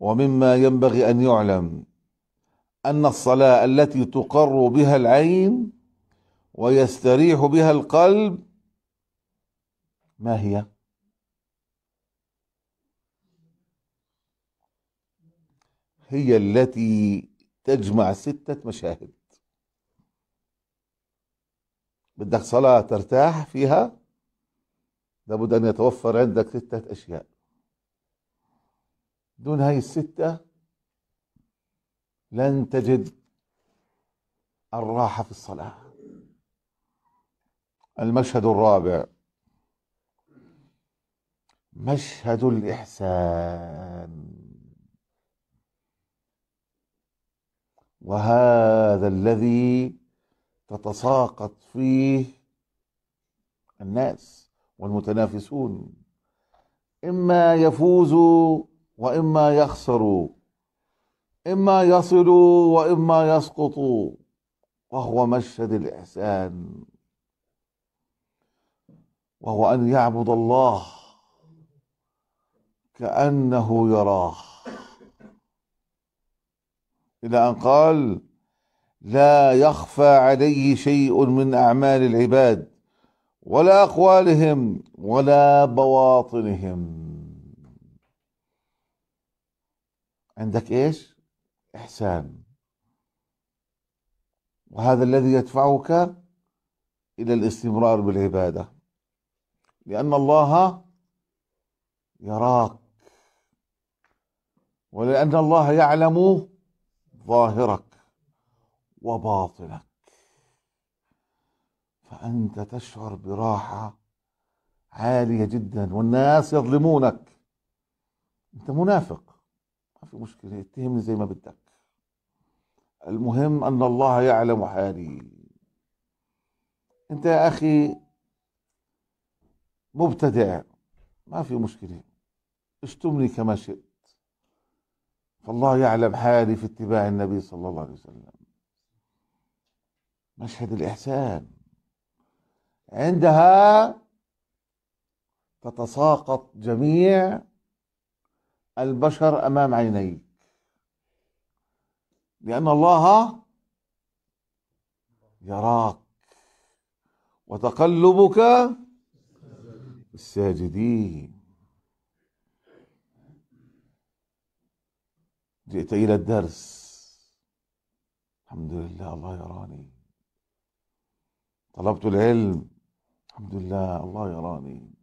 ومما ينبغي ان يعلم ان الصلاه التي تقر بها العين ويستريح بها القلب ما هي هي التي تجمع سته مشاهد بدك صلاه ترتاح فيها لابد ان يتوفر عندك سته اشياء دون هاي الستة لن تجد الراحة في الصلاة المشهد الرابع مشهد الإحسان وهذا الذي تتساقط فيه الناس والمتنافسون إما يفوزوا وإما يخسروا إما يصلوا وإما يسقطوا وهو مشهد الإحسان وهو أن يعبد الله كأنه يراه إلى أن قال لا يخفى عليه شيء من أعمال العباد ولا أقوالهم ولا بواطنهم عندك ايش احسان وهذا الذي يدفعك الى الاستمرار بالعباده لان الله يراك ولان الله يعلم ظاهرك وباطنك فانت تشعر براحه عاليه جدا والناس يظلمونك انت منافق ما في مشكلة اتهمني زي ما بدك المهم أن الله يعلم حالي أنت يا أخي مبتدع ما في مشكلة اشتمني كما شئت فالله يعلم حالي في اتباع النبي صلى الله عليه وسلم مشهد الإحسان عندها تتساقط جميع البشر امام عينيك لان الله يراك وتقلبك الساجدين جئت الى الدرس الحمد لله الله يراني طلبت العلم الحمد لله الله يراني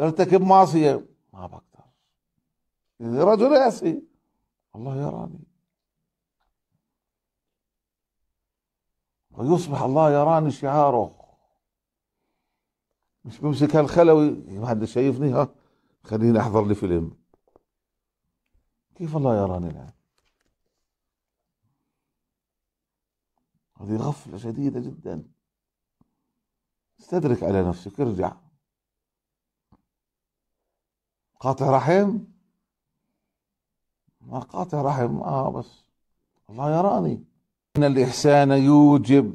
ارتكب معصيه ما بقدر رجل قاسي الله يراني ويصبح الله يراني شعاره مش بمسك هالخلوي إيه، ما حد شايفني ها خليني احضر لي فيلم كيف الله يراني الان هذه غفله شديده جدا استدرك على نفسك ارجع قاطع رحم ما قاطع رحم اه بس الله يراني ان الاحسان يوجب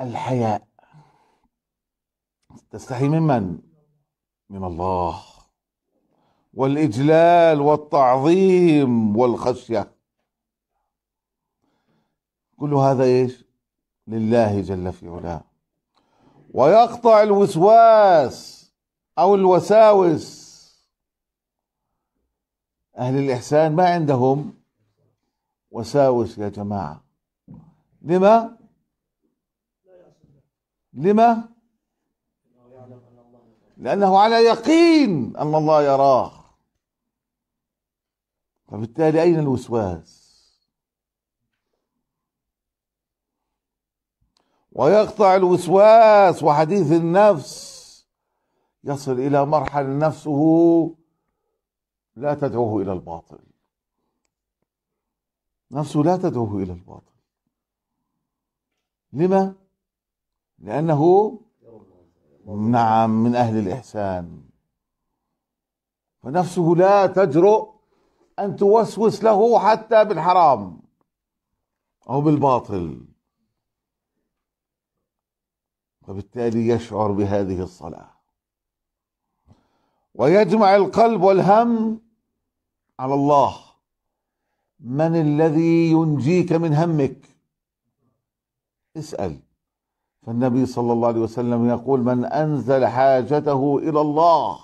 الحياء تستحي ممن من الله والاجلال والتعظيم والخشيه كل هذا ايش لله جل في علاه ويقطع الوسواس او الوساوس أهل الإحسان ما عندهم وساوس يا جماعة لما لما لأنه على يقين أن الله يراه فبالتالي أين الوسواس ويقطع الوسواس وحديث النفس يصل إلى مرحلة نفسه لا تدعوه إلى الباطل نفسه لا تدعوه إلى الباطل لما؟ لأنه نعم من أهل الإحسان فنفسه لا تجرؤ أن توسوس له حتى بالحرام أو بالباطل فبالتالي يشعر بهذه الصلاة ويجمع القلب والهم على الله من الذي ينجيك من همك اسأل فالنبي صلى الله عليه وسلم يقول من أنزل حاجته إلى الله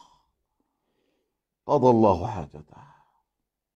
قضى الله حاجته